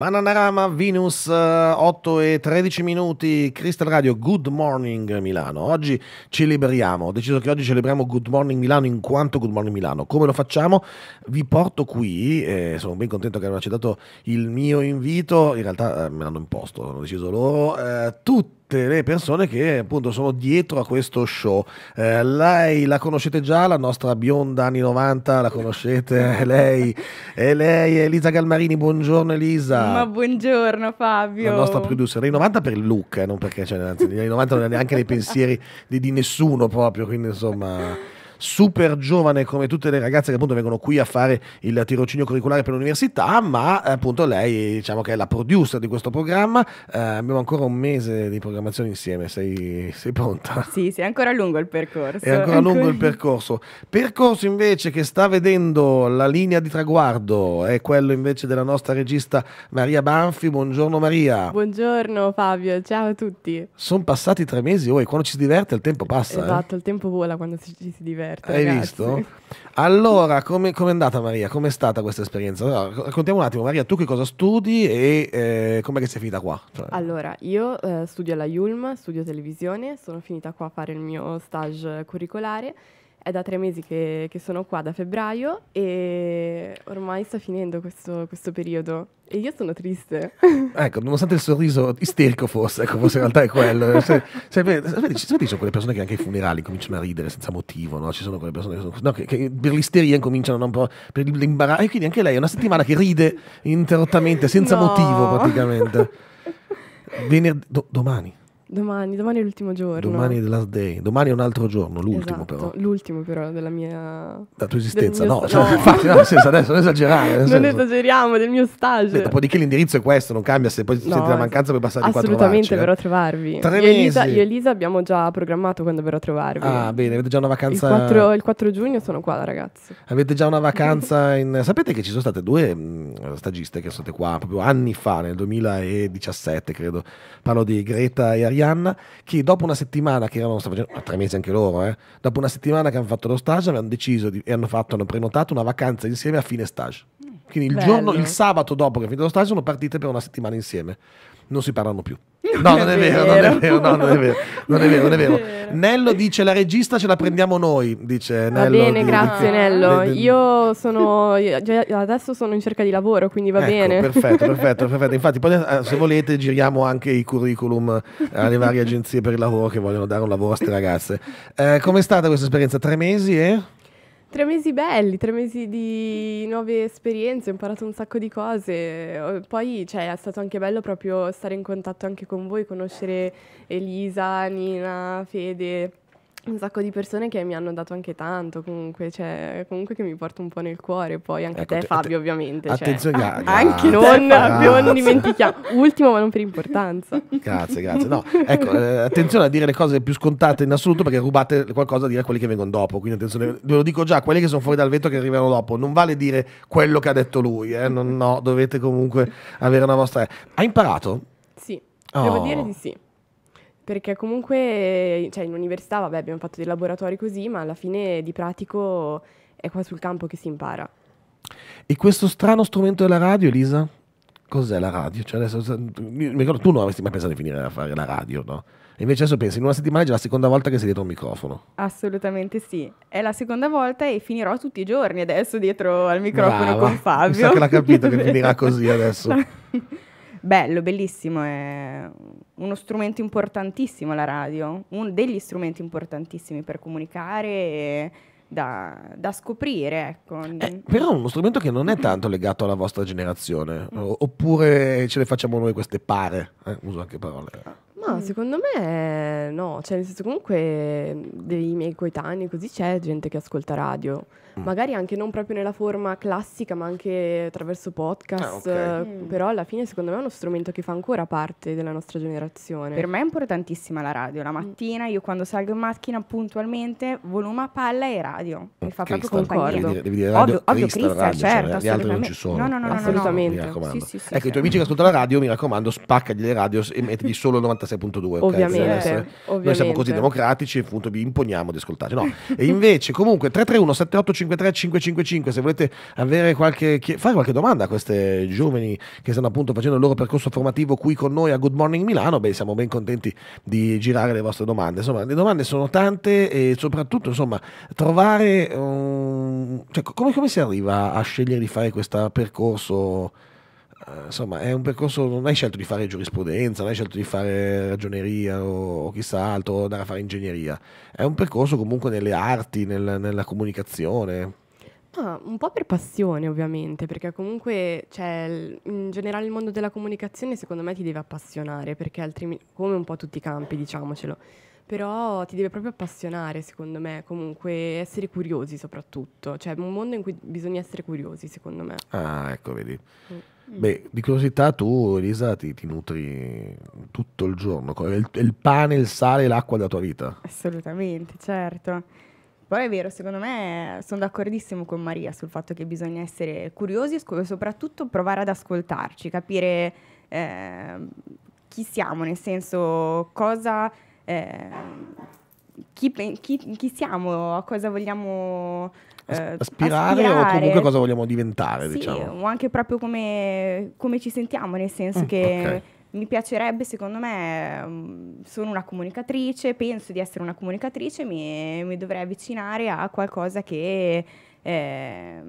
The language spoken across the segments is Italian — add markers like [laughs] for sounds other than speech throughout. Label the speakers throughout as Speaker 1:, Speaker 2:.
Speaker 1: Bananarama, Venus, 8 eh, e 13 minuti, Crystal Radio, Good Morning Milano. Oggi celebriamo, ho deciso che oggi celebriamo Good Morning Milano in quanto Good Morning Milano. Come lo facciamo? Vi porto qui, eh, sono ben contento che abbiano accettato il mio invito, in realtà eh, me l'hanno imposto, l'hanno deciso loro, eh, tutti tutte le persone che appunto sono dietro a questo show. Eh, lei la conoscete già, la nostra bionda anni 90, la conoscete, [laughs] è lei, è lei Elisa Galmarini, buongiorno Elisa. Ma
Speaker 2: buongiorno Fabio. La nostra
Speaker 1: producer, anni 90 per il look, eh, non perché, cioè, anzi, negli anni 90 non era neanche nei pensieri di, di nessuno proprio, quindi insomma super giovane come tutte le ragazze che appunto vengono qui a fare il tirocinio curriculare per l'università, ma appunto lei diciamo che è la producer di questo programma. Eh, abbiamo ancora un mese di programmazione insieme, sei, sei pronta?
Speaker 2: Sì, sì, è ancora lungo il percorso. È ancora, lungo il
Speaker 1: percorso. Percorso invece che sta vedendo la linea di traguardo è quello invece della nostra regista Maria Banfi. Buongiorno Maria.
Speaker 3: Buongiorno Fabio, ciao a tutti.
Speaker 1: Sono passati tre mesi, oh, e quando ci si diverte il tempo passa. Eh. Esatto,
Speaker 3: eh? il tempo vola quando ci si diverte. Alberto. Hai ragazzi. visto?
Speaker 1: Allora, come è andata Maria? Com'è stata questa esperienza? Allora, raccontiamo un attimo, Maria, tu che cosa studi e eh, com'è che sei finita qua? Cioè...
Speaker 3: Allora, io eh, studio alla Yulm, studio televisione, sono finita qua a fare il mio stage eh, curricolare è da tre mesi che, che sono qua, da febbraio, e ormai sta finendo questo, questo periodo. E io sono triste. [laughs]
Speaker 1: Ecco, nonostante il sorriso isterico fosse, ecco, forse in realtà è quello. Eh, sapete, ci sono quelle persone che anche ai funerali cominciano a ridere senza motivo, no? Ci sono quelle persone che, sono, no, che, che per l'isteria cominciano un po' per l'imbarazzo. E quindi anche lei è una settimana che ride interrottamente, senza no. motivo praticamente. [laughs] Venerdì, do- domani.
Speaker 3: Domani, domani è l'ultimo giorno. Domani
Speaker 1: è the last day, domani è un altro giorno, l'ultimo esatto, però.
Speaker 3: L'ultimo però della mia...
Speaker 1: La tua esistenza, no, cioè, no. infatti, no, senso, adesso non esagerare. non senso.
Speaker 3: esageriamo, del mio stage. Beh, dopodiché
Speaker 1: l'indirizzo è questo, non cambia, se poi no, senti la mancanza puoi passare di quattro Assolutamente, verrò a eh. trovarvi. Tre io, Elisa, io e
Speaker 3: Elisa abbiamo già programmato quando verrò a trovarvi. Ah,
Speaker 1: bene, avete già una vacanza... Il 4,
Speaker 3: il 4 giugno sono qua, ragazzi.
Speaker 1: Avete già una vacanza in... Sapete che ci sono state due mm, stagiste che sono state qua proprio anni fa, nel 2017 credo. Parlo di Greta e Ariel. Arianna che dopo una settimana che erano stati facendo, tre mesi anche loro, eh, dopo una settimana che hanno fatto lo stage hanno deciso di, e hanno, fatto, hanno prenotato una vacanza insieme a fine stage. Quindi il, giorno, il sabato dopo che è finito lo stage sono partite per una settimana insieme non si parlano più. Mm. No, non è, vero, non è vero, no, non è vero, non è vero, non è vero. [laughs] Nello dice la regista ce la prendiamo noi, dice Nello. Va bene, di, grazie di, Nello. Di,
Speaker 3: io sono adesso sono in cerca di lavoro, quindi va ecco, bene. Perfetto, [laughs] perfetto,
Speaker 1: perfetto. Infatti poi eh, se volete giriamo anche i curriculum eh, alle varie agenzie per il lavoro che vogliono dare un lavoro a queste ragazze. Eh, com'è stata questa esperienza? Tre mesi e? Eh?
Speaker 3: Tre mesi belli, tre mesi di nuove esperienze, ho imparato un sacco di cose. Eh, poi cioè, è stato anche bello proprio stare in contatto anche con voi, conoscere Elisa, Nina, Fede un sacco di persone che mi hanno dato anche tanto, comunque, cioè, comunque che mi porto un po' nel cuore, poi anche ecco, te, te Fabio te, ovviamente. Cioè. Attenzione, cioè, ah, gra- anche non, grazie. non ah. dimentichiamo, ultimo ma non per importanza. Grazie, grazie. No, ecco,
Speaker 1: eh, attenzione a dire le cose più scontate in assoluto perché rubate qualcosa a dire a quelli che vengono dopo, quindi attenzione, ve lo dico già, quelli che sono fuori dal vento che arrivano dopo, non vale dire quello che ha detto lui, eh, non, no, dovete comunque avere una vostra... Hai imparato? Sì, oh. devo dire
Speaker 3: di sì perché comunque cioè, in università vabbè, abbiamo fatto dei laboratori così, ma alla fine di pratico è qua sul campo che si impara.
Speaker 1: E questo strano strumento della radio, Elisa? Cos'è la radio? Cioè adesso, mi ricordo, tu non avresti mai pensato di finire a fare la radio, no? E invece adesso pensi, in una settimana è già la seconda volta che sei dietro un microfono.
Speaker 2: Assolutamente sì. È la seconda volta e finirò tutti i giorni adesso dietro al microfono Brava. con Fabio. Mi sa che l'ha capito che [laughs] finirà così adesso. [laughs] Bello, bellissimo, è uno strumento importantissimo la radio, uno degli strumenti importantissimi per comunicare e da, da scoprire.
Speaker 3: Ecco. Eh,
Speaker 1: però è uno strumento che non è tanto legato alla vostra generazione, oppure ce le facciamo noi queste pare, eh, uso anche parole.
Speaker 3: Ma mm. secondo me no, cioè nel senso comunque dei miei coetanei così c'è gente che ascolta radio. Mm. magari anche non proprio nella forma classica, ma anche attraverso podcast. Ah, okay. Eh, mm. Però alla fine, secondo me, è uno strumento che fa ancora parte della nostra generazione. Per me è importantissima la radio. La mm. mattina,
Speaker 2: io quando salgo in macchina, puntualmente, volume a palla e radio. Mi fa Christa, proprio concordo. Devi dire, devi dire
Speaker 1: ovvio, Crista, ovvio Christa, cioè, certo. Cioè, gli altri non ci sono. No, no, no, ah, assolutamente. No, no, sì, sì, sì, ecco, i tuoi amici che ascoltano la radio, mi raccomando, spaccagli le radio e mettigli solo il 96.2. Okay? Ovviamente, ovviamente. Noi siamo così democratici e appunto vi imponiamo di ascoltare. No. e invece, comunque, 331 7850 353 555 se volete avere qualche, fare qualche domanda a queste giovani che stanno appunto facendo il loro percorso formativo qui con noi a Good Morning Milano, beh siamo ben contenti di girare le vostre domande. Insomma, le domande sono tante e soprattutto insomma trovare... Um, cioè, come, come si arriva a scegliere di fare questo percorso? Eh, insomma, è un percorso, non hai scelto di fare giurisprudenza, non hai scelto di fare ragioneria o, o chissà altro, o andare a fare ingegneria. È un percorso comunque nelle arti, nel, nella comunicazione.
Speaker 3: Ah, un po' per passione ovviamente, perché comunque cioè, in generale il mondo della comunicazione secondo me ti deve appassionare, perché altrimenti, come un po' tutti i campi diciamocelo, però ti deve proprio appassionare secondo me, comunque essere curiosi soprattutto, cioè un mondo in cui bisogna essere curiosi secondo me.
Speaker 1: Ah, ecco, vedi. Mm. Mm. Beh, di curiosità tu, Elisa, ti, ti nutri tutto il giorno, il, il pane, il sale e l'acqua della tua vita.
Speaker 2: Assolutamente, certo. Poi è vero, secondo me sono d'accordissimo con Maria sul fatto che bisogna essere curiosi e soprattutto provare ad ascoltarci, capire eh, chi siamo, nel senso cosa, eh, chi, chi, chi, siamo, a cosa vogliamo aspirare, eh, aspirare, o comunque cosa
Speaker 1: vogliamo diventare, sì, diciamo.
Speaker 2: anche proprio come, come, ci sentiamo, nel senso mm, che okay. mi piacerebbe, secondo me, mm, sono una comunicatrice, penso di essere una comunicatrice, mi, mi dovrei avvicinare a qualcosa che... Eh,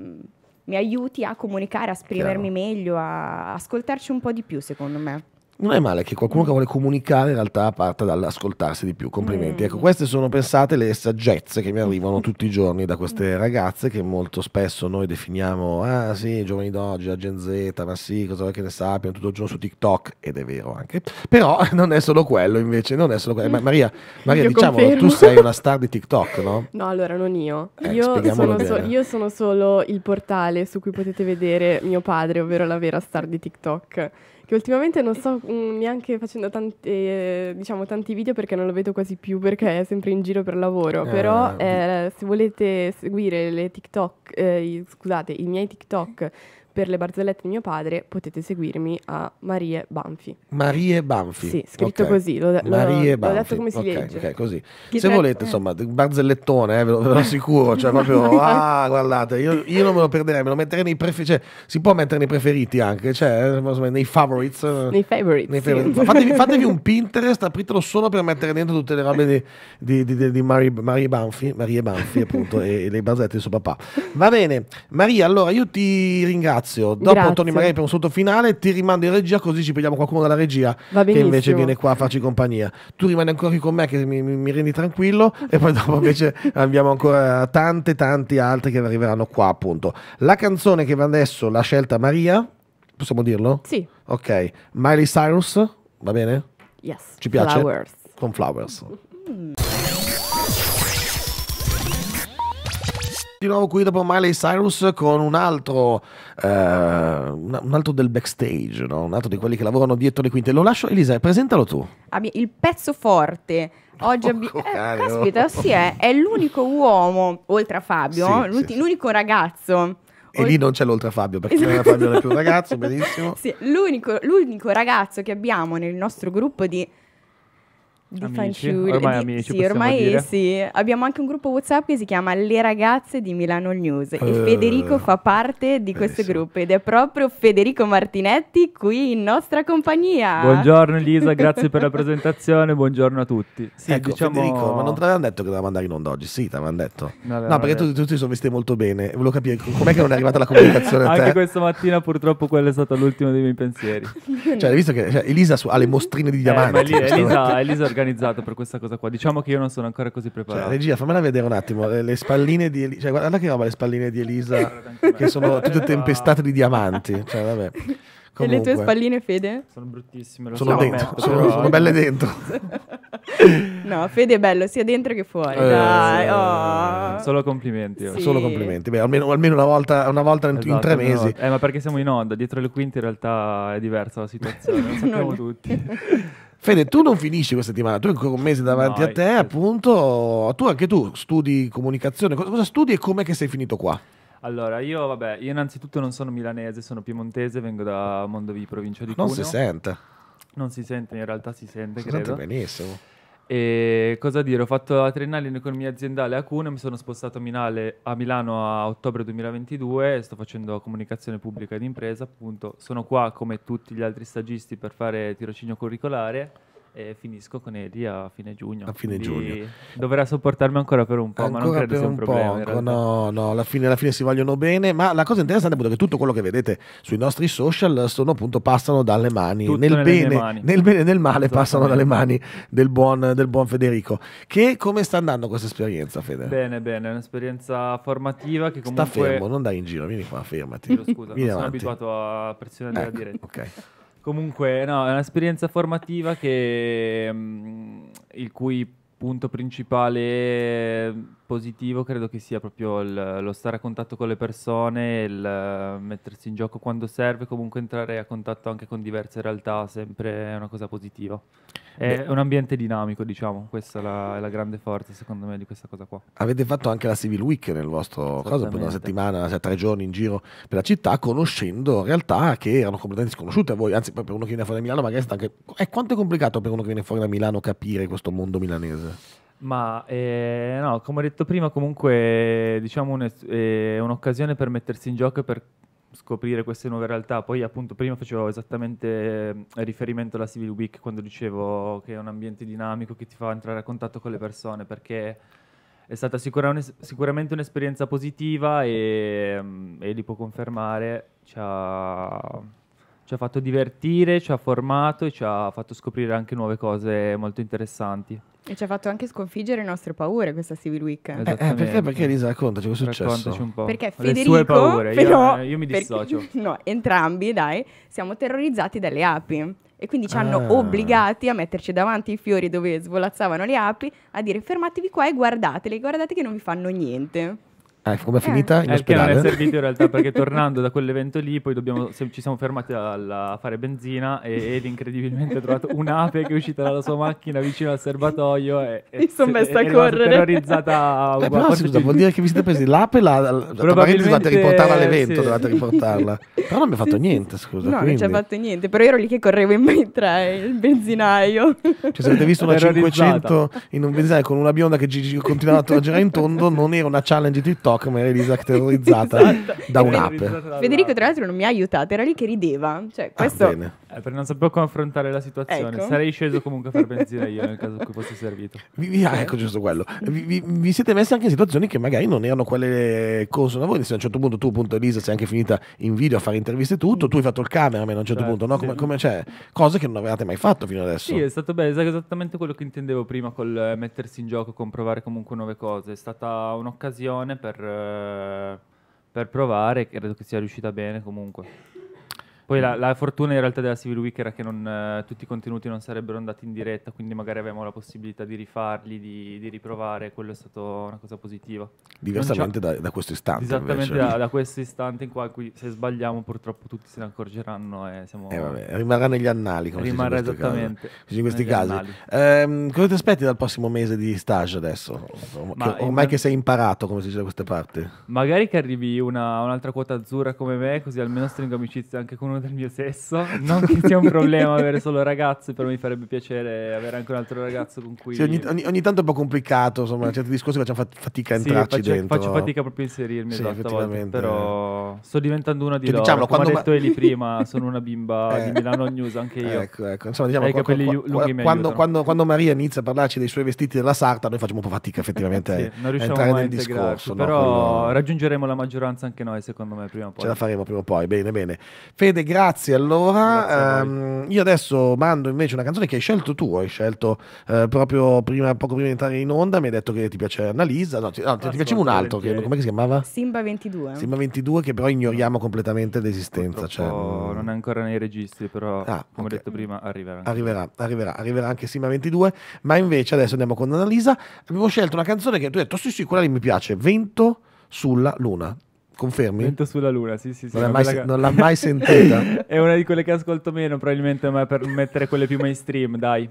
Speaker 2: mi aiuti a comunicare, a esprimermi Chiaro. meglio, a ascoltarci un po' di più, secondo me.
Speaker 1: Non è male che qualcuno che vuole comunicare in realtà parta dall'ascoltarsi di più. Complimenti. Mm. Ecco, queste sono pensate le saggezze che mi arrivano tutti i giorni da queste ragazze che molto spesso noi definiamo, ah sì, i giovani d'oggi, la Gen Z, ma sì, cosa vuoi che ne sappiano, tutto il giorno su TikTok, ed è vero anche. Però [laughs] non è solo quello invece, non è solo quello. Ma Maria, Maria diciamo, tu sei una star di TikTok, no? [laughs]
Speaker 3: No, allora non io. Eh, io, sono so- io sono solo il portale su cui potete vedere mio padre, ovvero la vera star di TikTok che ultimamente non sto mm, neanche facendo tanti, eh, diciamo, tanti video perché non lo vedo quasi più perché è sempre in giro per lavoro, eh, però eh, se volete seguire le TikTok, eh, scusate, i miei TikTok per le barzellette di mio padre potete seguirmi a Marie Banfi. Marie Banfi. Sì, scritto okay. così. L'ho, Marie l'ho, Banfi. L'ho detto come si okay, legge. Ok,
Speaker 1: così. Chi Se tre... volete, insomma, barzellettone, eh, ve, lo, ve lo assicuro. Cioè, proprio, [laughs] esatto. ah, guardate, io, io, non me lo perderei, me lo metterei nei preferiti. Cioè, si può mettere nei preferiti anche, cioè, eh, nei favorites. Nei
Speaker 3: favorites. Nei favorites. Sì. Fatevi, fatevi, un
Speaker 1: Pinterest, apritelo solo per mettere dentro tutte le robe di, di, di, di, di Marie, Marie, Banfi, Marie Banfi, appunto, e, e le barzellette di suo papà. Va bene, Maria, allora io ti ringrazio ringrazio. Dopo Grazie. torni magari per un saluto finale, ti rimando in regia così ci prendiamo qualcuno dalla regia che invece viene qua a farci compagnia. Tu rimani ancora qui con me che mi, mi rendi tranquillo e poi dopo invece abbiamo [laughs] ancora tante tanti altri che arriveranno qua appunto. La canzone che va adesso l'ha scelta Maria, possiamo dirlo? Sì. Ok, Miley Cyrus, va bene? Yes. Ci piace? Flowers. Con Flowers. Mm. [laughs] Di nuovo qui dopo Miley Cyrus con un altro, eh, un altro del backstage, no? un altro di quelli che lavorano dietro le quinte. Lo lascio, Elisa, presentalo tu.
Speaker 2: Il pezzo forte. Oggi abbi-
Speaker 1: oh, eh, caspita, sì, è,
Speaker 2: è l'unico uomo, oltre a Fabio, sì, sì, l'unico sì. ragazzo
Speaker 1: e lì non c'è l'oltre Fabio perché esatto. [laughs] Fabio non è più un ragazzo, benissimo.
Speaker 2: Sì, l'unico, l'unico, ragazzo che abbiamo nel nostro gruppo di di amici, fanciulli. Ormai di, amici, sì, ormai sì. Abbiamo anche un gruppo WhatsApp che si chiama Le ragazze di Milano News uh, e eh. Federico fa parte di eh, questo sì. gruppo ed è proprio Federico Martinetti qui in nostra compagnia. Buongiorno Elisa, [laughs] grazie per
Speaker 4: la presentazione, buongiorno a tutti. Sì, ecco, diciamo... Federico, ma non te
Speaker 1: l'avevano detto che doveva andare in onda oggi? Sì, te l'avevano detto. No, no perché tutti, tutti sono vestiti molto bene. Volevo capire com'è che non è arrivata la comunicazione a te. Anche questa mattina purtroppo quello è stato l'ultimo dei miei pensieri. cioè, hai visto che cioè, Elisa su, ha le mostrine di eh, diamanti. Eh, lì, Elisa,
Speaker 4: Elisa organizzato per questa cosa qua. Diciamo che io non sono ancora così cioè, preparato. Cioè, regia,
Speaker 1: fammela vedere un attimo. Le, le spalline di Elisa. Cioè, guarda che roba le spalline di Elisa, eh, che sono tutte eh, tempestate di diamanti. Cioè, vabbè. E le tue
Speaker 2: spalline, Fede?
Speaker 4: Sono bruttissime. Lo
Speaker 1: sono, so, dentro, metto, sono, però... sono belle dentro.
Speaker 2: [laughs] no, Fede è bello sia dentro che fuori. Eh, Dai, oh. Solo complimenti. Oh. Sì. Solo complimenti.
Speaker 1: Beh, almeno, almeno una volta, una volta in, esatto, in, tre mesi. Eh,
Speaker 4: ma perché siamo in onda? Dietro le quinte in realtà è diversa la [laughs] situazione. Lo sappiamo tutti.
Speaker 1: [laughs] Fede, tu non finisci questa settimana, tu hai ancora un mese davanti no, a eh, te, appunto. Tu anche tu studi comunicazione, cosa studi e com'è che sei finito qua?
Speaker 4: Allora, io vabbè, io innanzitutto non sono milanese, sono piemontese, vengo da Mondovi, provincia di non Cuneo. Non si sente. Non si sente, in realtà si sente, si credo. Sente benissimo. E cosa dire, ho fatto la triennale in economia aziendale a Cuneo, mi sono spostato a, Minale, a Milano a ottobre 2022 sto facendo comunicazione pubblica ed impresa, appunto. Sono qua come tutti gli altri stagisti per fare tirocinio curricolare e finisco con Eli a fine giugno. A fine giugno.
Speaker 1: Dovrà sopportarmi ancora per un po', ancora ma non credo sia un, un problema. no, no, alla fine, alla fine, si vogliono bene, ma la cosa interessante è che tutto quello che vedete sui nostri social sono appunto passano dalle mani, tutto nel bene, mani. nel bene e nel male tutto passano dalle mani del buon, del buon, Federico. Che come sta andando questa esperienza, Fede?
Speaker 4: Bene, bene, è un'esperienza formativa che comunque... Sta fermo,
Speaker 1: non dai in giro, vieni qua, fermati. Scusa, vieni sono abituato
Speaker 4: a pressionare ecco, diretta. Ok. Comunque, no, è un'esperienza formativa che, mh, mm, il cui punto principale è positivo credo che sia proprio il, lo stare a contatto con le persone, il eh, mettersi in gioco quando serve, comunque entrare a contatto anche con diverse realtà, sempre è una cosa positiva. È Beh. un ambiente dinamico, diciamo, questa è la, è la, grande forza secondo me di questa cosa qua.
Speaker 1: Avete fatto anche la Civil Week nel vostro caso, per una settimana, cioè tre giorni in giro per la città, conoscendo realtà che erano completamente sconosciute a voi, anzi per uno che viene fuori da Milano magari è anche... Eh, quanto è complicato per uno che viene fuori da Milano capire questo mondo milanese?
Speaker 4: Ma eh, no, come ho detto prima, comunque diciamo un eh, un'occasione per mettersi in gioco e per scoprire queste nuove realtà. Poi appunto prima facevo esattamente ehm, riferimento alla Civil Week quando dicevo che è un ambiente dinamico che ti fa entrare a contatto con le persone perché è stata sicura un es- sicuramente un'esperienza positiva e, mm, e li può confermare, ci ha, ci ha fatto divertire, ci ha formato e ci ha fatto scoprire anche nuove cose molto interessanti.
Speaker 2: E ci ha fatto anche sconfiggere le nostre paure questa Civil Week. Eh, eh perché, perché
Speaker 1: Elisa raccontaci cosa è successo? un po'. Perché Federico, le sue paure, però, io,
Speaker 2: eh, io, mi dissocio. Perché, [laughs] no, entrambi, dai, siamo terrorizzati dalle api. E quindi ci hanno ah. obbligati a metterci davanti i fiori dove svolazzavano le api, a dire fermatevi qua e guardatele, guardate che non vi fanno niente.
Speaker 1: Ah, come è eh. finita? Eh. In perché non è servito in realtà
Speaker 4: perché [laughs] tornando da quell'evento lì poi dobbiamo, ci siamo fermati a fare benzina e Ed incredibilmente ha trovato un'ape che è uscita dalla sua macchina vicino al serbatoio e, e si sono
Speaker 1: messa a correre. terrorizzata. [laughs] Eh, però, scusa, vuol dire che vi siete presi l'ape la, la, probabilmente dovevate riportarla all'evento, sì. dovevate riportarla. [laughs] Però non mi ha fatto sì, niente, scusa. No, quindi. non ci ha
Speaker 2: fatto niente, però ero lì che correvo in mentre il benzinaio. Cioè se avete visto una
Speaker 1: 500 in un benzinaio con una bionda che gi- continuava a girare in tondo non era una challenge di TikTok TikTok, Mary Elisa terrorizzata [laughs] esatto. da un'ape.
Speaker 2: Federico, tra l'altro, non mi ha aiutato, era lì che rideva. Cioè, ah, questo... ah,
Speaker 4: eh, per non saper affrontare la situazione, ecco. sarei sceso [laughs] comunque a far benzina io nel caso in cui fosse servito. Vi, vi, ah, ecco giusto
Speaker 1: quello. Vi, vi, vi, siete messi anche in situazioni che magari non erano quelle corso da voi. Se a un certo punto tu, appunto, Elisa, sei anche finita in video a fare interviste e tutto, tu hai fatto il cameraman a un certo certo. punto, no? Come, come cioè, cose che non avevate mai fatto fino adesso. Sì, è
Speaker 4: stato bello, esattamente quello che intendevo prima col mettersi in gioco, con provare comunque nuove cose. È stata un'occasione per per, eh, per provare credo che sia riuscita bene comunque. Poi la, mm. la, fortuna in realtà della Civil Week era che non, eh, tutti i contenuti non sarebbero andati in diretta, quindi magari avevamo la possibilità di rifarli, di, di riprovare, quello è stato una cosa positiva. Diversamente da, da, questo istante. Esattamente da, da, questo istante in, cui se sbagliamo purtroppo tutti se ne accorgeranno e siamo... Eh, vabbè, rimarrà negli annali. Come rimarrà in esattamente. in questi casi.
Speaker 1: Ehm, cosa ti aspetti dal prossimo mese di stage adesso? Ma che, ormai in... che sei imparato, come si dice da queste parti.
Speaker 4: Magari che arrivi una, un'altra quota azzurra come me, così almeno stringo amicizia anche con uno sono del mio sesso. [laughs] Non che sia un problema avere solo ragazze, però mi farebbe piacere avere anche un altro ragazzo con cui. Sì, ogni,
Speaker 1: ogni, ogni, tanto è un po' complicato. Insomma, [laughs] certi discorsi facciamo fatica a entrarci sì, faccio, dentro. Faccio fatica proprio a inserirmi. Sì, esatto, volte, però sto diventando una di che, loro. Diciamo, Come quando... ho detto Eli prima,
Speaker 4: [laughs] sono una bimba eh. di Milano News anche io. Ecco, ecco. Insomma, diciamo, qua, qua, quando,
Speaker 1: quando, quando, Maria inizia a parlarci dei suoi vestiti della sarta, noi facciamo un po' fatica effettivamente sì, non riusciamo a entrare nel discorso. Però no?
Speaker 4: raggiungeremo la maggioranza anche noi, secondo me, prima o poi. Ce la
Speaker 1: faremo prima o poi. Bene, bene. Fede, grazie. Allora, grazie ehm, io adesso mando invece una canzone che hai scelto tu. Hai scelto eh, proprio prima, poco prima di entrare in onda. Mi hai detto che ti piace Annalisa. No, ti, no, ti piaceva un altro. Che, come si chiamava? Simba 22. Simba 22, che però ignoriamo completamente l'esistenza. Cioè, mm. non è ancora nei registri, però ah, come okay. detto prima, arriverà. Arriverà, arriverà, arriverà anche Simba 22. Ma invece adesso andiamo con Annalisa. Abbiamo scelto una canzone che tu hai detto: Sì, sì, quella lì mi piace. Vento sulla luna. Confermi? Vento sulla luna, sì, sì, sì. Non, l'ha mai, che... non l'ha mai sentita. [laughs] è una di quelle che ascolto meno, probabilmente,
Speaker 4: ma per mettere quelle più mainstream, dai.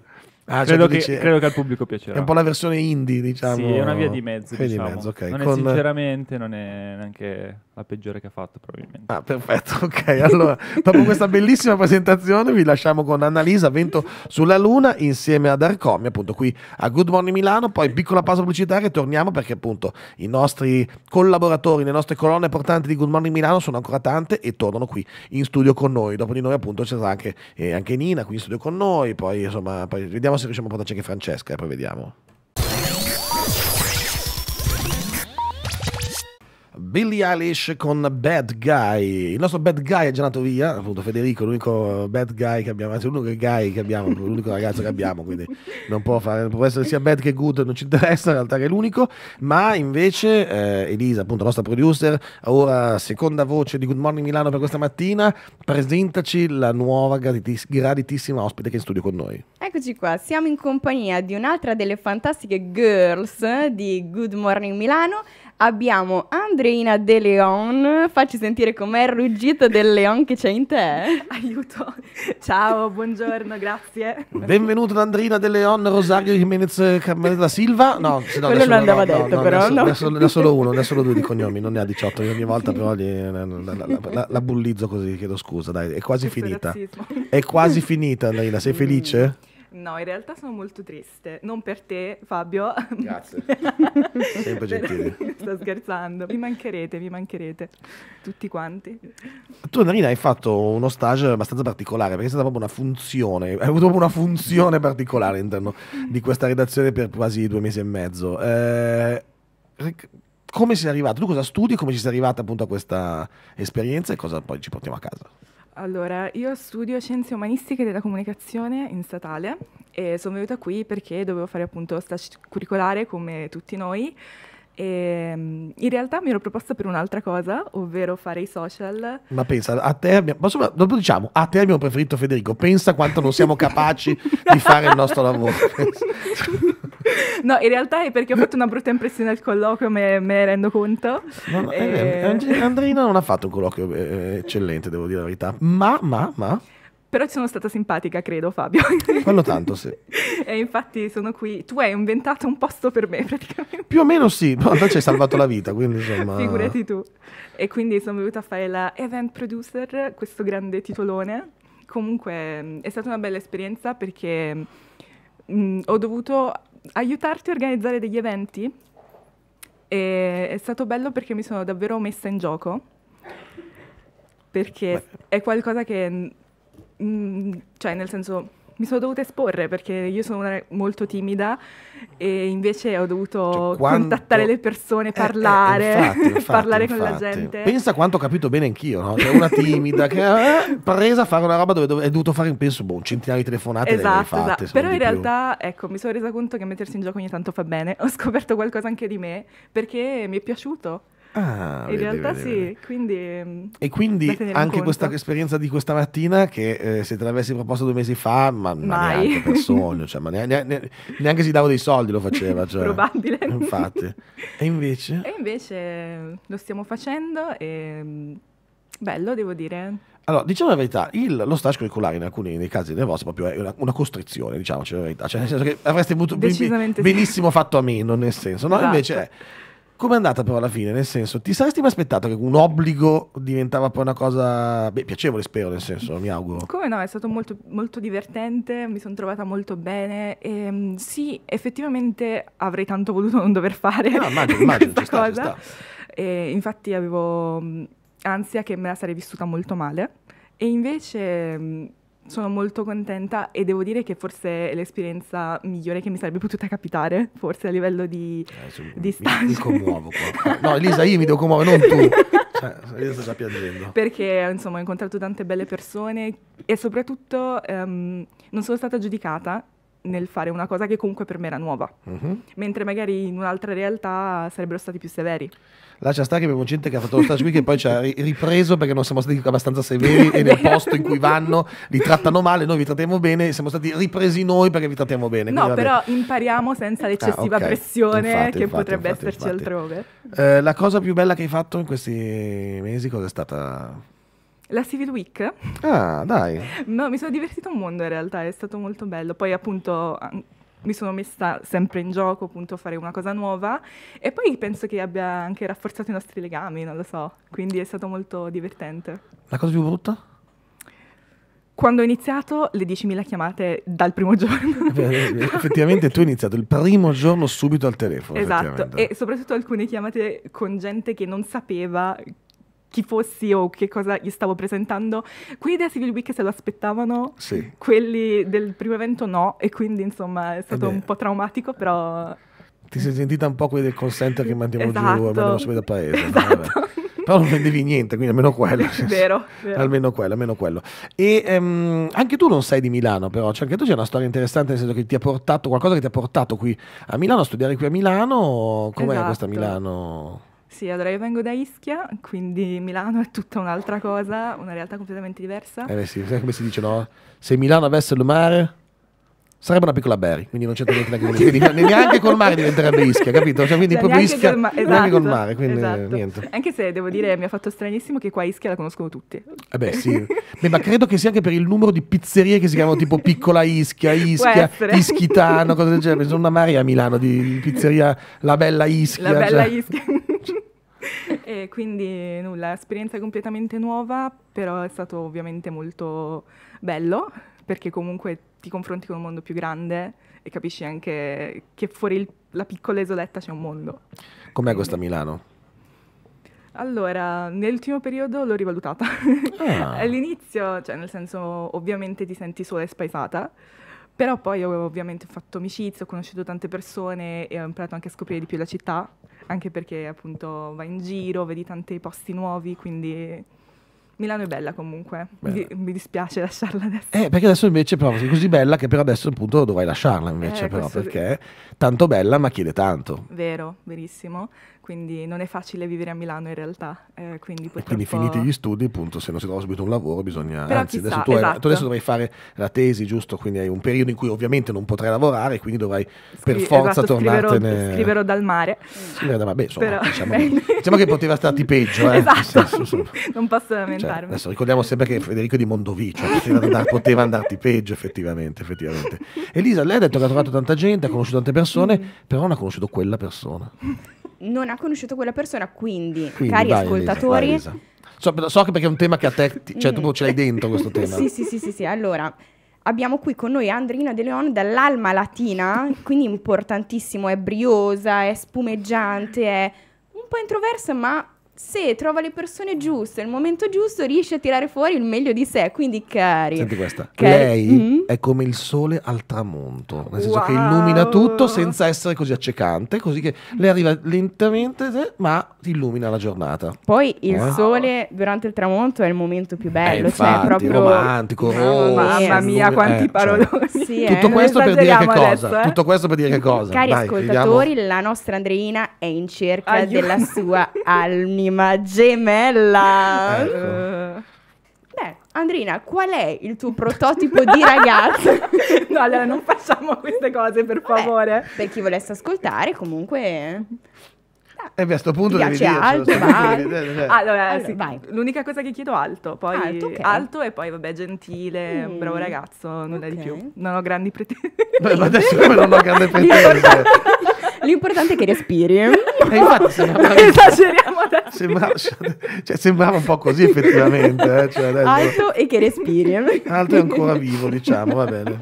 Speaker 4: Ah, cioè, credo, cioè, che, dici, credo, che, al pubblico piacerà. È un po' la versione
Speaker 1: indie, diciamo. Sì, è una diciamo. via di mezzo. Via diciamo. di mezzo okay. Non Con... è
Speaker 4: sinceramente, non è neanche la
Speaker 1: peggiore che ha fatto probabilmente. Ah, perfetto, [laughs] ok. Allora, dopo questa bellissima presentazione vi lasciamo con Annalisa Vento sulla Luna insieme ad Arcomi, appunto qui a Good Morning Milano, poi piccola pausa pubblicitaria e torniamo perché appunto i nostri collaboratori, le nostre colonne portanti di Good Morning Milano sono ancora tante e tornano qui in studio con noi. Dopo di noi appunto c'è anche, eh, anche Nina qui in studio con noi, poi insomma, poi vediamo se riusciamo a portarci anche Francesca e eh, poi vediamo. Billie Eilish con Bad Guy. Il nostro Bad Guy è già andato via, appunto Federico, l'unico Bad Guy che abbiamo, anzi l'unico guy che abbiamo, l'unico ragazzo che abbiamo, quindi non può, fare, può essere sia bad che good, non ci interessa, in realtà è l'unico, ma invece eh, Elisa, appunto la nostra producer, ora seconda voce di Good Morning Milano per questa mattina, presentaci la nuova graditis- graditissima ospite che è in studio con noi.
Speaker 2: Eccoci qua, siamo in compagnia di un'altra delle fantastiche girls di Good Morning Milano, abbiamo Andreina De Leon. Facci sentire com'è il ruggito del leon che c'è in te. [laughs]
Speaker 5: Aiuto. Ciao, buongiorno, grazie.
Speaker 1: Benvenuto ad Andreina De Leon, Rosario Jimenez Carmela Silva. No, se no, quello non andava no, detto, no, però. Ne, ha solo, solo uno, ne ha solo due di cognomi, non ne ha 18. Io ogni volta però gli, la, la, la, la, bullizzo così, chiedo scusa, dai, è quasi Questo finita. Razzismo. È quasi finita, Andreina, sei felice?
Speaker 5: No, in realtà sono molto triste. Non per te, Fabio. Grazie. [laughs] Sempre gentile. Sto scherzando. Vi mancherete, vi mancherete. Tutti quanti.
Speaker 1: Tu, Narina, hai fatto uno stage abbastanza particolare, perché è stata proprio una funzione, hai avuto proprio una funzione particolare all'interno di questa redazione per quasi due mesi e mezzo. Eh, come sei arrivato? Tu cosa studi? Come ci sei arrivata appunto a questa esperienza e cosa poi ci portiamo a casa?
Speaker 5: Allora, io studio scienze umanistiche della comunicazione in statale e sono venuta qui perché dovevo fare appunto stage curricolare come tutti noi. E, ehm, in realtà mi ero proposta per un'altra cosa, ovvero fare i social.
Speaker 1: Ma pensa, a te abbiamo, ma insomma, dopo diciamo, a te abbiamo preferito Federico, pensa quanto non siamo capaci [laughs] di fare il nostro lavoro. [laughs]
Speaker 5: no, in realtà è perché ho fatto una brutta impressione al colloquio, me, me ne rendo conto. No, no, e... Eh, eh. Angel-
Speaker 1: Andrina non ha fatto un colloquio eh, eccellente, devo dire la verità. Ma, ma, ma...
Speaker 5: Però ci sono stata simpatica, credo,
Speaker 1: Fabio. [laughs] Quello tanto, sì.
Speaker 5: e infatti sono qui. Tu hai inventato un posto per me, praticamente.
Speaker 1: Più o meno sì, ma ci hai salvato la vita, quindi insomma... Figurati
Speaker 5: tu. E quindi sono venuta a fare la event producer, questo grande titolone. Comunque mm, è stata una bella esperienza perché mh, mm, ho dovuto aiutarti a organizzare degli eventi e è stato bello perché mi sono davvero messa in gioco, perché Beh. è qualcosa che, mh, mm, cioè nel senso, mi sono dovuta esporre perché io sono una, molto timida e invece ho dovuto
Speaker 1: cioè, quanto... contattare
Speaker 5: le persone, parlare, eh, eh, infatti, [laughs] infatti, parlare infatti. con la gente. Pensa
Speaker 1: quanto ho capito bene anch'io, no? Cioè una timida che è eh, presa a fare una roba dove, è dovuto fare, penso, boh, un centinaio di telefonate. Esatto, esatto, fatte, esatto. però in realtà,
Speaker 5: più. ecco, mi sono resa conto che mettersi in gioco ogni tanto fa bene. [laughs] Ho scoperto qualcosa anche di me perché mi è piaciuto. Ah, in vede, realtà vede, sì, vede. quindi... E quindi anche conto. questa
Speaker 1: esperienza di questa mattina che eh, se te l'avessi proposta due mesi fa, ma, ma neanche per sogno, cioè, ma neanche, neanche, neanche si dava dei soldi lo faceva. Cioè. Probabile.
Speaker 5: [laughs] Infatti.
Speaker 1: E invece? E
Speaker 5: invece ehm, lo stiamo facendo e ehm, bello, devo dire.
Speaker 1: Allora, diciamo la verità, il, lo stage curriculare in alcuni dei casi del vostro proprio è una, una costrizione, diciamoci la verità, cioè nel senso che avreste potuto benissimo sì. fatto a meno, nel senso, no? Esatto. Invece è come è andata però alla fine? Nel senso, ti saresti mai aspettato che un obbligo diventava poi una cosa beh, piacevole, spero, nel senso, mi auguro.
Speaker 5: Come no, è stato molto, molto divertente, mi sono trovata molto bene. E, ehm, sì, effettivamente avrei tanto voluto non dover fare no, immagino, [laughs] immagino, questa sta, cosa. E, infatti avevo mm, ansia che me la sarei vissuta molto male. E invece mm, sono molto contenta e devo dire che forse è l'esperienza migliore che mi sarebbe potuta capitare, forse a livello
Speaker 1: di, eh, su, di stage. Mi, mi commuovo qua. [laughs] No, Elisa, io mi devo commuovere, non tu. Cioè, io sto già piangendo.
Speaker 5: Perché, insomma, ho incontrato tante belle persone e soprattutto um, non sono stata giudicata nel fare una cosa che comunque per me era nuova, uh-huh. mentre magari in un'altra realtà sarebbero stati più severi.
Speaker 1: Lascia stare che abbiamo gente che ha fatto lo stage week e poi ci ha ripreso perché non siamo stati abbastanza severi [laughs] e nel posto in cui vanno li trattano male, noi vi trattiamo bene, siamo stati ripresi noi perché vi trattiamo bene. No, però
Speaker 5: impariamo senza ah, l'eccessiva ah, okay. pressione infatti, che infatti, potrebbe infatti, esserci altrove.
Speaker 1: Eh, la cosa più bella che hai fatto in questi mesi cosa è stata?
Speaker 5: La Civil Week.
Speaker 1: Ah, dai.
Speaker 5: No, mi sono divertito un mondo in realtà, è stato molto bello. Poi appunto mi sono messa sempre in gioco appunto a fare una cosa nuova e poi penso che abbia anche rafforzato i nostri legami, non lo so, quindi è stato molto divertente.
Speaker 1: La cosa più brutta?
Speaker 5: Quando ho iniziato le 10.000 chiamate dal primo giorno. [laughs] Eh, eh, effettivamente
Speaker 1: tu hai iniziato il primo giorno subito al telefono. Esatto,
Speaker 5: e soprattutto alcune chiamate con gente che non sapeva chi fossi o che cosa gli stavo presentando. Quelli della Civil Week se lo aspettavano, sì. quelli del primo evento no, e quindi insomma è stato eh un po' traumatico, però...
Speaker 1: Ti sei sentita un po' quelli del consente che mandiamo esatto. giù, almeno subito sapete da paese. Esatto. però non vendevi niente, quindi almeno quello. vero, vero. Almeno quello, almeno quello. E um, anche tu non sei di Milano, però, cioè, anche tu c'è una storia interessante, nel senso che ti ha portato, qualcosa che ti ha portato qui a Milano, a studiare qui a Milano, com'è esatto. questa Milano?
Speaker 5: Sì, allora io vengo da Ischia, quindi Milano è tutta un'altra cosa, una realtà completamente diversa. Eh
Speaker 1: sì, sai come si dice, no? Se Milano avesse il mare, sarebbe una piccola Berry, quindi non c'entra niente con [laughs] Quindi neanche col mare diventerebbe Ischia, capito? Cioè, quindi cioè, proprio Ischia, col ma- esatto, neanche col esatto, mare, quindi esatto. niente.
Speaker 5: Anche se devo dire, mi ha fatto stranissimo che qua Ischia la conoscono tutti. Eh beh sì,
Speaker 1: beh, ma credo che sia anche per il numero di pizzerie che si chiamano tipo Piccola Ischia, Ischia, Ischitano, cose del genere. Sono una marea a Milano di pizzeria La Bella Ischia. La Bella cioè.
Speaker 5: Ischia e quindi nulla, esperienza completamente nuova, però è stato ovviamente molto bello perché comunque ti confronti con un mondo più grande e capisci anche che fuori il, la piccola isoletta c'è un mondo.
Speaker 1: Com'è questa Milano?
Speaker 5: Allora, nell'ultimo periodo l'ho rivalutata. Ah. [laughs] All'inizio, cioè nel senso, ovviamente ti senti sola e spaesata, però poi ho ovviamente fatto amicizia, ho conosciuto tante persone e ho imparato anche a scoprire di più la città, anche perché appunto vai in giro, vedi tanti posti nuovi, quindi Milano è bella comunque. Mi, mi, dispiace lasciarla adesso.
Speaker 1: Eh, perché adesso invece però è così bella che per adesso appunto dovrai lasciarla invece eh, però perché è... tanto bella ma chiede tanto.
Speaker 5: Vero, verissimo quindi non è facile vivere a Milano in realtà. Eh, quindi, purtroppo... quindi, finiti gli
Speaker 1: studi, appunto, se non si trova subito un lavoro bisogna... Però anzi, chissà, adesso tu, esatto. hai, tu, adesso dovrai fare la tesi, giusto? Quindi hai un periodo in cui ovviamente non potrai lavorare, quindi dovrai Scri- per forza esatto, tornartene... Scriverò, scriverò dal mare. Scriverò dal mare, beh insomma, Però... diciamo, diciamo, che poteva starti peggio. Eh? [laughs] Esatto, sì, sì,
Speaker 5: non posso cioè, lamentarmi. Cioè, adesso
Speaker 1: ricordiamo sempre che Federico di Mondovicio cioè, poteva, andar, poteva andarti peggio effettivamente, effettivamente. Elisa, lei ha detto che ha trovato tanta gente, ha conosciuto tante persone, mm. però non ha conosciuto quella persona.
Speaker 2: Non ha conosciuto quella persona, quindi, quindi cari vai, ascoltatori... Elisa, vai,
Speaker 1: So, so, che perché è un tema che a te, cioè tu mm. ce l'hai dentro questo [laughs] tema. sì, sì,
Speaker 2: sì, sì, sì, allora abbiamo qui con noi Andrina De Leon dall'Alma Latina, quindi importantissimo, è briosa, è spumeggiante, è un po' introversa ma se trova le persone giuste, il momento giusto, riesce a tirare fuori il meglio di sé. Quindi, cari. Senti
Speaker 1: questa. Cari, lei mm? è come il sole al tramonto, nel senso wow. che illumina tutto senza essere così accecante, così che lei arriva lentamente, ma illumina la giornata. Poi il eh?
Speaker 2: sole durante il tramonto è il momento più eh, bello, è cioè, infatti, cioè proprio romantico, rosso. Eh, mamma mia, quanti eh, certo. paroloni. Cioè, sì, eh. tutto, questo per dire che cosa? Adesso, tutto
Speaker 1: questo per dire che cosa? Cari Dai, ascoltatori, vediamo.
Speaker 2: la nostra Andreina è in cerca Aiuto. della sua [laughs] almio anima gemella. Ecco. Eh, beh, Andrina, qual è il tuo prototipo di ragazzo? [laughs] no, allora non facciamo queste cose, per favore. Beh, per chi volesse ascoltare, comunque...
Speaker 1: E eh a questo punto devi dire, alto, cioè. dire. Allora, allora sì, vai.
Speaker 5: l'unica cosa che chiedo alto, poi alto, okay. alto e poi vabbè gentile, mm. bravo ragazzo, nulla okay. di più. Non ho grandi pretese. Beh, ma adesso [laughs] non ho grandi pretese. L'importante
Speaker 2: è che respiri. [laughs] E eh, infatti sembrava... Esageriamo
Speaker 1: adesso. Sembrava, cioè, sembrava un po' così effettivamente. Eh? Cioè, adesso... Alto
Speaker 2: e che respiri.
Speaker 1: Alto è ancora vivo, diciamo, va bene.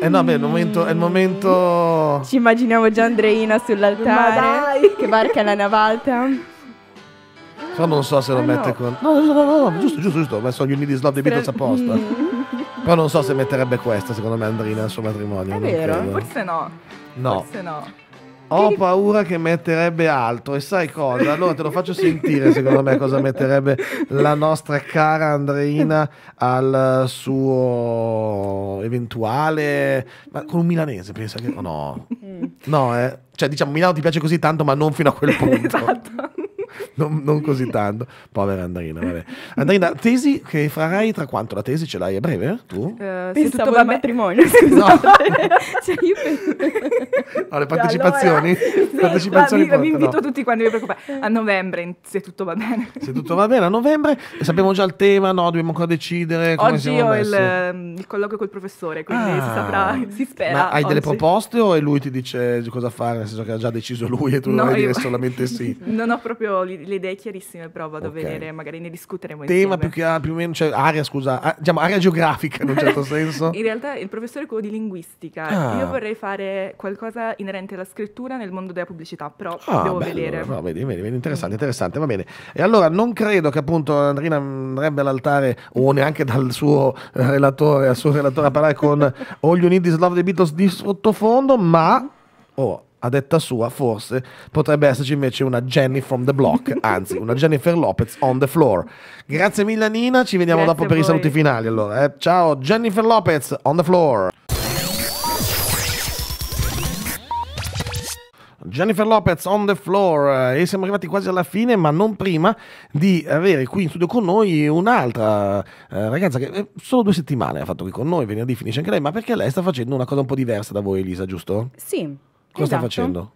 Speaker 1: Eh no, beh, è il, momento, è il
Speaker 2: momento... Ci immaginiamo già Andreina sull'altare che barca la navalta.
Speaker 1: Però non so se lo ah, mette no. con... No, no, no, no, giusto, giusto, giusto. Ho messo gli Unity Slot dei Beatles apposta. Mm. Però non so se metterebbe questa, secondo me, Andrina al suo matrimonio. È vero, credo. forse no. No. Forse no. Ho che... paura che metterebbe altro e sai cosa? Allora te lo faccio [laughs] sentire secondo me cosa metterebbe la nostra cara Andreina al suo eventuale... Ma con un milanese pensa che... No, mm. no, eh. cioè diciamo Milano ti piace così tanto ma non fino a quel [laughs] punto. esatto. [laughs] non, non, così tanto. Povera Andrina, vabbè. Andrina, tesi che farai tra quanto? La tesi ce l'hai a breve? Eh? Tu?
Speaker 5: Uh, eh, se tutto va matrimonio, [laughs] scusate. No. [laughs] cioè,
Speaker 4: io...
Speaker 1: no, le partecipazioni? Allora, sì, partecipazioni vi, vi invito no. tutti
Speaker 5: quando mi preoccupate. A novembre, se tutto va bene.
Speaker 1: Se tutto va bene, a novembre. Sappiamo già il tema, no? Dobbiamo ancora decidere come Oggi ho il, ehm,
Speaker 5: il, colloquio col professore, quindi ah. si saprà, si spera. Ma hai oggi. delle proposte
Speaker 1: o lui ti dice cosa fare? Nel senso che ha già deciso lui e tu no, devi dire solamente sì?
Speaker 5: Non ho proprio le idee chiarissime, però vado okay. a vedere, magari ne discuteremo Tema insieme. Tema
Speaker 1: più, ah, più, o meno, cioè area, scusa, a, ah, diciamo area geografica in un certo [laughs] senso. in
Speaker 5: realtà il professore è quello di linguistica. Ah. Io vorrei fare qualcosa inerente alla scrittura nel mondo della pubblicità, però ah, devo bello, vedere. No,
Speaker 1: vedi, vedi, vedi, interessante, interessante, va bene. E allora non credo che appunto Andrina andrebbe all'altare o neanche dal suo eh, relatore, al suo relatore a parlare con [laughs] All You Need Is Love dei Beatles di sottofondo, ma... Oh, a detta sua, forse potrebbe esserci invece una Jenny from the block, [laughs] anzi, una Jennifer Lopez on the floor. Grazie mille, Nina. Ci vediamo Grazie dopo per i saluti finali. Allora, eh. Ciao, Jennifer Lopez on the floor. Jennifer Lopez on the floor eh, e siamo arrivati quasi alla fine ma non prima di avere qui in studio con noi un'altra eh, ragazza che eh, solo due settimane ha fatto qui con noi, venerdì finisce anche lei ma perché lei sta facendo una cosa un po' diversa da voi Elisa giusto? Sì Cosa esatto. sta facendo?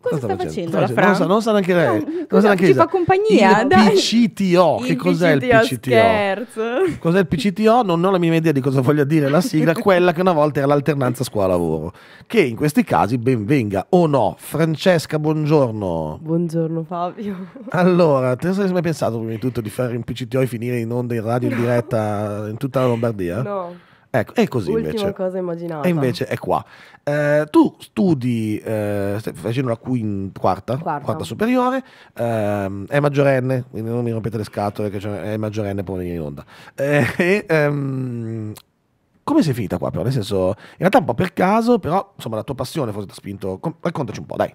Speaker 1: Cosa sta, sta facendo? facendo? Non, sa, non sa neanche lei. No, non sa neanche ci fa compagnia. Il dai. PCTO. Che il cos'è il PCTO? Scherzo. Cos'è il PCTO? Non ho la minima idea di cosa voglia dire la sigla, [laughs] quella che una volta era l'alternanza scuola-lavoro. Che in questi casi benvenga o oh no. Francesca, buongiorno. Buongiorno Fabio. Allora, te sei mai pensato prima di tutto di fare un PCTO e finire in onda in radio in diretta in tutta la Lombardia? No. Ecco, è così Ultima invece. cosa
Speaker 6: immaginata. E invece
Speaker 1: è qua. Eh, tu studi, eh, stai facendo la quinta, quarta, quarta. superiore, ehm, è maggiorenne, quindi non mi rompete le scatole che è maggiorenne può venire in onda. Eh, ehm, come sei finita qua però? Nel senso, in realtà un po' per caso, però insomma la tua passione forse ti ha spinto. Raccontaci un po', dai.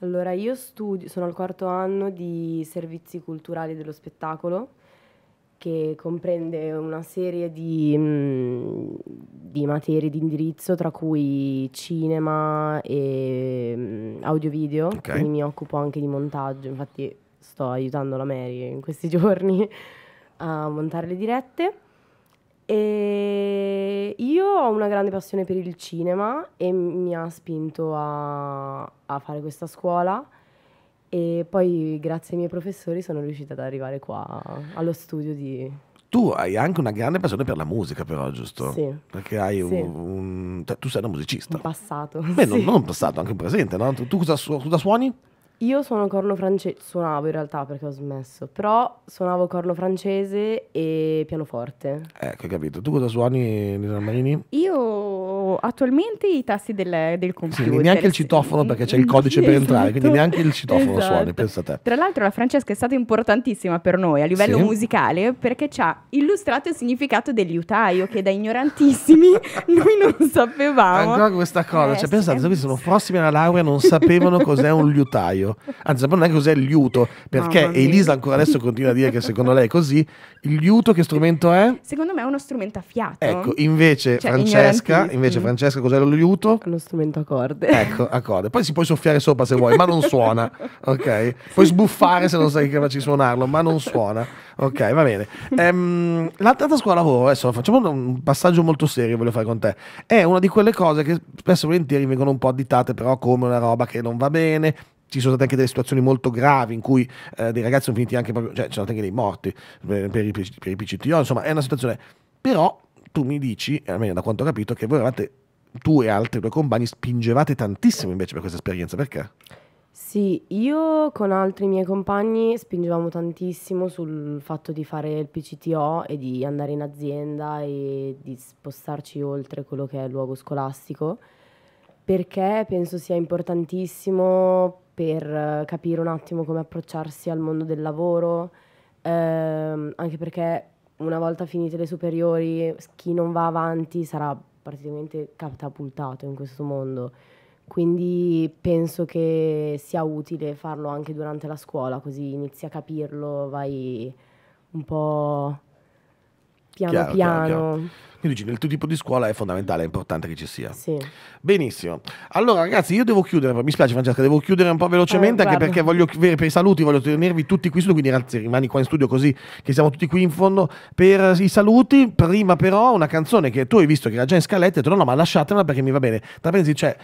Speaker 6: Allora, io studio, sono al quarto anno di servizi culturali dello spettacolo che comprende una serie di, mm, di, materie di indirizzo, tra cui cinema e mm, audio-video, okay. quindi mi occupo anche di montaggio, infatti sto aiutando la Mary in questi [laughs] giorni a montare le dirette. E io ho una grande passione per il cinema e mi ha spinto a, a fare questa scuola e poi grazie ai miei professori sono riuscita ad arrivare qua allo studio di...
Speaker 1: Tu hai anche una grande passione per la musica però, giusto? Sì. Perché hai sì. un... un cioè, tu sei una musicista. Un
Speaker 6: passato. Beh, sì. non, non un
Speaker 1: passato, anche un presente, no? Tu, tu cosa, su cosa suoni?
Speaker 6: Io suono corno francese, suonavo in realtà perché ho smesso, però suonavo corno francese e pianoforte.
Speaker 1: Ecco, hai capito. Tu cosa suoni, Nina Marini?
Speaker 6: Io attualmente i tasti del,
Speaker 2: del computer. Sì, neanche il
Speaker 1: citofono perché c'è il codice esatto. per entrare, quindi esatto. neanche il citofono esatto. suoni, pensa a te. Tra
Speaker 2: l'altro la Francesca è stata importantissima per noi a livello sì. musicale perché ci ha illustrato il significato del liutaio che da ignorantissimi [laughs] noi
Speaker 1: non sapevamo. Ancora questa cosa, cioè, eh, cioè, sì. pensate, sono prossimi alla laurea non sapevano cos'è un liutaio liutaio, anzi non neanche cos'è il liuto, perché Elisa ancora adesso continua a dire che secondo lei è così, il liuto che strumento è?
Speaker 2: Secondo me è uno strumento a fiato. Ecco,
Speaker 1: invece cioè, Francesca, invece Francesca cos'è lo liuto? Lo strumento a corde. Ecco, a corde. Poi si può soffiare sopra se vuoi, ma non suona, ok? Puoi sbuffare se non sai che di suonarlo, ma non suona. Ok, va bene. Um, l'altra scuola lavoro, adesso facciamo un passaggio molto serio voglio fare con te. È una di quelle cose che spesso e volentieri vengono un po' additate però come una roba che non va bene, ci sono state anche delle situazioni molto gravi in cui eh, dei ragazzi sono finiti anche proprio, cioè ci sono anche dei morti per, per, i, PCTO, insomma è una situazione, però tu mi dici, almeno da quanto ho capito, che voi eravate, tu e altri due compagni spingevate tantissimo invece per questa esperienza, perché?
Speaker 6: Sì, io con altri miei compagni spingevamo tantissimo sul fatto di fare il PCTO e di andare in azienda e di spostarci oltre quello che è il luogo scolastico, perché penso sia importantissimo per eh, capire un attimo come approcciarsi al mondo del lavoro, ehm, anche perché una volta finite le superiori chi non va avanti sarà praticamente catapultato in questo mondo. Quindi penso che sia utile farlo anche durante la scuola, così inizi a capirlo, vai un po' piano chiaro, piano. Chiaro, chiaro.
Speaker 1: Quindi dici, nel tuo tipo di scuola è fondamentale, è importante che ci sia. Sì. Benissimo. Allora, ragazzi, io devo chiudere. Mi spiace, Francesca, devo chiudere un po' velocemente, eh, anche perché voglio, per i saluti, voglio tenervi tutti qui su. Quindi, ragazzi, rimani qua in studio così che siamo tutti qui in fondo per i saluti. Prima, però, una canzone che tu hai visto che era già in scaletta, e tu no, no, ma lasciatemela perché mi va bene. Tra pensi, cioè,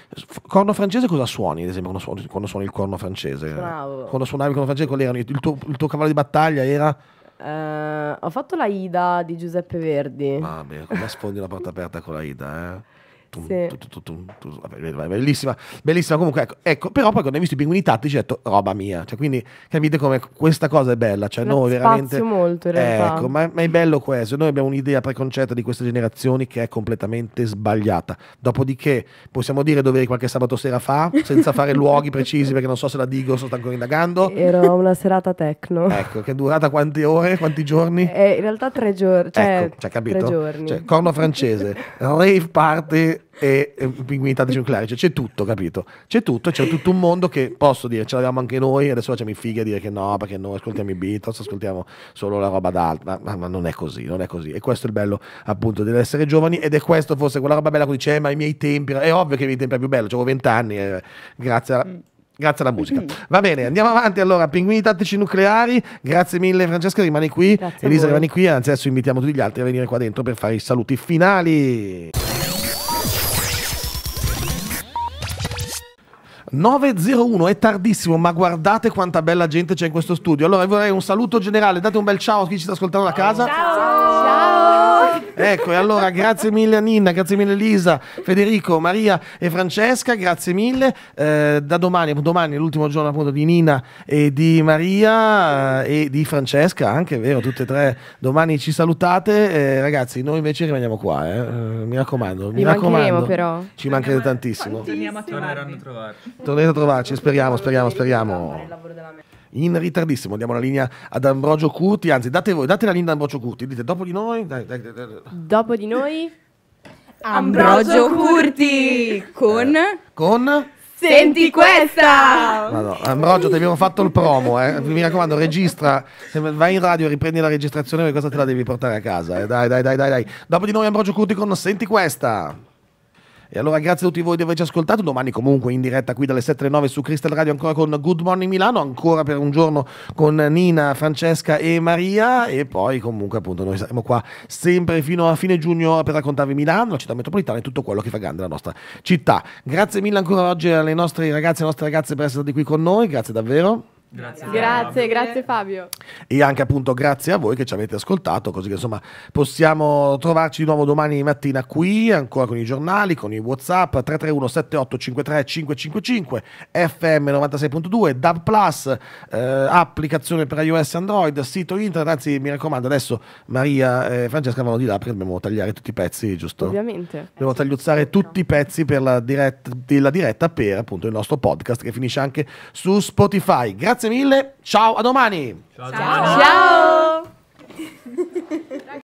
Speaker 1: corno francese cosa suoni, ad esempio, quando suoni, quando suoni il corno francese? Bravo. Quando suonavi il corno francese, qual era il tuo, il tuo cavallo di battaglia? Era
Speaker 6: eh, ho fatto la Ida di Giuseppe Verdi.
Speaker 1: Mamma mia, come sfondi la porta aperta con la Ida, eh? tum, sì. tum, tum, bellissima, bellissima. Comunque, ecco, ecco, però poi quando hai visto i pinguini tattici ho detto roba mia. Cioè, quindi capite come questa cosa è bella. Cioè, noi veramente.
Speaker 6: molto in realtà. Ecco,
Speaker 1: ma, ma, è bello questo. Noi abbiamo un'idea preconcetta di queste generazioni che è completamente sbagliata. Dopodiché possiamo dire dove eri qualche sabato sera fa, senza fare [laughs] luoghi precisi, perché non so se la dico, sto ancora indagando. Era una
Speaker 6: serata tecno. Ecco,
Speaker 1: che è durata quante ore, quanti giorni? Eh, in realtà tre giorni. Cioè, ecco, cioè, capito? Tre giorni. Cioè, corno francese, rave party e, e pinguinità nucleare, cioè, c'è tutto, capito? C'è tutto, c'è tutto un mondo che posso dire, ce l'avevamo anche noi, adesso facciamo i fighi a dire che no, perché noi ascoltiamo i Beatles, ascoltiamo solo la roba d'altra, ma, ma, non è così, non è così. E questo è il bello appunto dell'essere giovani ed è questo forse quella roba bella, che dice, eh, ma i miei tempi, è ovvio che i miei tempi è più bello, avevo 20 anni, eh, grazie alla... grazie alla musica. Mm. Va bene, andiamo avanti allora. Pinguini tattici nucleari, grazie mille Francesca, rimani qui. Grazie Elisa rimani qui, anzi adesso invitiamo tutti gli altri a venire qua dentro per fare i saluti finali. 9.01 è tardissimo, ma guardate quanta bella gente c'è in questo studio. Allora, vorrei un saluto generale. Date un bel ciao a chi ci sta ascoltando da casa.
Speaker 6: Ciao! ciao.
Speaker 1: Ecco, e allora grazie mille a Ninna, grazie mille Lisa, Federico, Maria e Francesca, grazie mille. Eh, da domani, domani è l'ultimo giorno appunto di Nina e di Maria eh, e di Francesca, anche vero, tutte e tre domani ci salutate. Eh, ragazzi, noi invece rimaniamo qua, eh. Eh, mi raccomando, mi, mi raccomando. Però. Ci mancherete tantissimo.
Speaker 5: tantissimo. Torneranno a trovarci.
Speaker 1: Tornerete a trovarci, speriamo, speriamo, speriamo. il lavoro della in ritardissimo. Diamo la linea ad Ambrogio Curti, anzi date voi, date la linea ad Ambrogio Curti, dite dopo di noi. Dai, dai, dai, dopo di noi
Speaker 2: Ambrogio Curti con... Eh,
Speaker 1: con...
Speaker 3: Senti questa!
Speaker 1: Madonna. Ambrogio, ti abbiamo fatto il promo, eh. mi raccomando, registra, vai in radio, riprendi la registrazione perché cosa te la devi portare a casa. Eh. Dai, dai, dai, dai, dai. Dopo di noi Ambrogio Curti con Senti questa! E allora grazie a tutti voi di averci ascoltato, domani comunque in diretta qui dalle 7 alle 9 su Crystal Radio ancora con Good Morning Milano, ancora per un giorno con Nina, Francesca e Maria e poi comunque appunto noi saremo qua sempre fino a fine giugno per raccontarvi Milano, la città metropolitana e tutto quello che fa grande la nostra città. Grazie mille ancora oggi alle nostre ragazze e alle nostre ragazze per essere stati qui con noi, grazie davvero.
Speaker 3: Grazie, grazie, grazie, Fabio.
Speaker 1: E anche appunto grazie a voi che ci avete ascoltato, così che insomma possiamo trovarci di nuovo domani mattina qui, ancora con i giornali, con i Whatsapp 331 7853 555, FM 96.2, DAB Plus, eh, applicazione per iOS e Android, sito internet, anzi mi raccomando adesso Maria e Francesca vanno di là perché dobbiamo tagliare tutti i pezzi, giusto?
Speaker 3: Ovviamente.
Speaker 1: Dobbiamo tagliuzzare tutti i pezzi per la diretta, la diretta per appunto il nostro podcast che finisce anche su Spotify. Grazie grazie mille, ciao, a domani. ciao. ciao. ciao.
Speaker 3: ciao. [laughs]